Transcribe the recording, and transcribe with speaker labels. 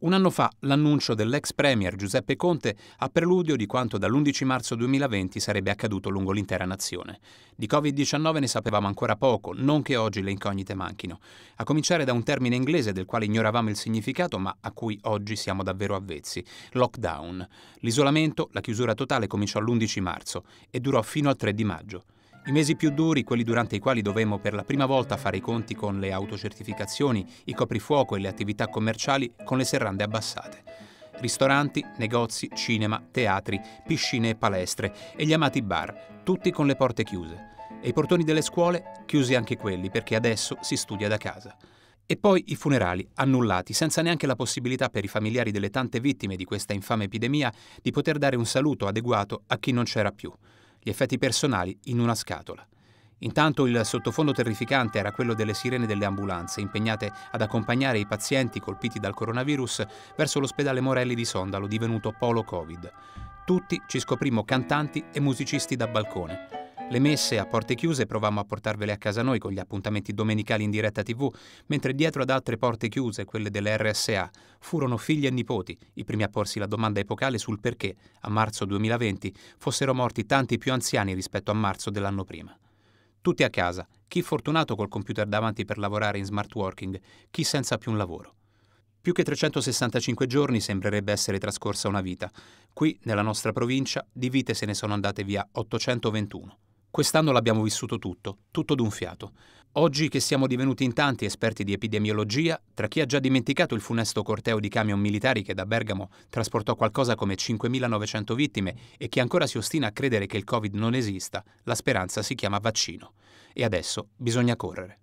Speaker 1: Un anno fa l'annuncio dell'ex premier Giuseppe Conte a preludio di quanto dall'11 marzo 2020 sarebbe accaduto lungo l'intera nazione. Di Covid-19 ne sapevamo ancora poco, non che oggi le incognite manchino, a cominciare da un termine inglese del quale ignoravamo il significato ma a cui oggi siamo davvero avvezzi, lockdown. L'isolamento, la chiusura totale cominciò l'11 marzo e durò fino al 3 di maggio. I mesi più duri, quelli durante i quali dovemmo per la prima volta fare i conti con le autocertificazioni, i coprifuoco e le attività commerciali con le serrande abbassate. Ristoranti, negozi, cinema, teatri, piscine e palestre e gli amati bar, tutti con le porte chiuse. E i portoni delle scuole chiusi anche quelli perché adesso si studia da casa. E poi i funerali, annullati, senza neanche la possibilità per i familiari delle tante vittime di questa infame epidemia di poter dare un saluto adeguato a chi non c'era più gli effetti personali in una scatola. Intanto il sottofondo terrificante era quello delle sirene delle ambulanze impegnate ad accompagnare i pazienti colpiti dal coronavirus verso l'ospedale Morelli di Sondalo divenuto polo Covid. Tutti ci scoprimmo cantanti e musicisti da balcone. Le messe a porte chiuse provammo a portarvele a casa noi con gli appuntamenti domenicali in diretta tv, mentre dietro ad altre porte chiuse, quelle delle RSA, furono figli e nipoti i primi a porsi la domanda epocale sul perché, a marzo 2020, fossero morti tanti più anziani rispetto a marzo dell'anno prima. Tutti a casa, chi fortunato col computer davanti per lavorare in smart working, chi senza più un lavoro. Più che 365 giorni sembrerebbe essere trascorsa una vita. Qui, nella nostra provincia, di vite se ne sono andate via 821. Quest'anno l'abbiamo vissuto tutto, tutto d'un fiato. Oggi che siamo divenuti in tanti esperti di epidemiologia, tra chi ha già dimenticato il funesto corteo di camion militari che da Bergamo trasportò qualcosa come 5.900 vittime e chi ancora si ostina a credere che il Covid non esista, la speranza si chiama vaccino. E adesso bisogna correre.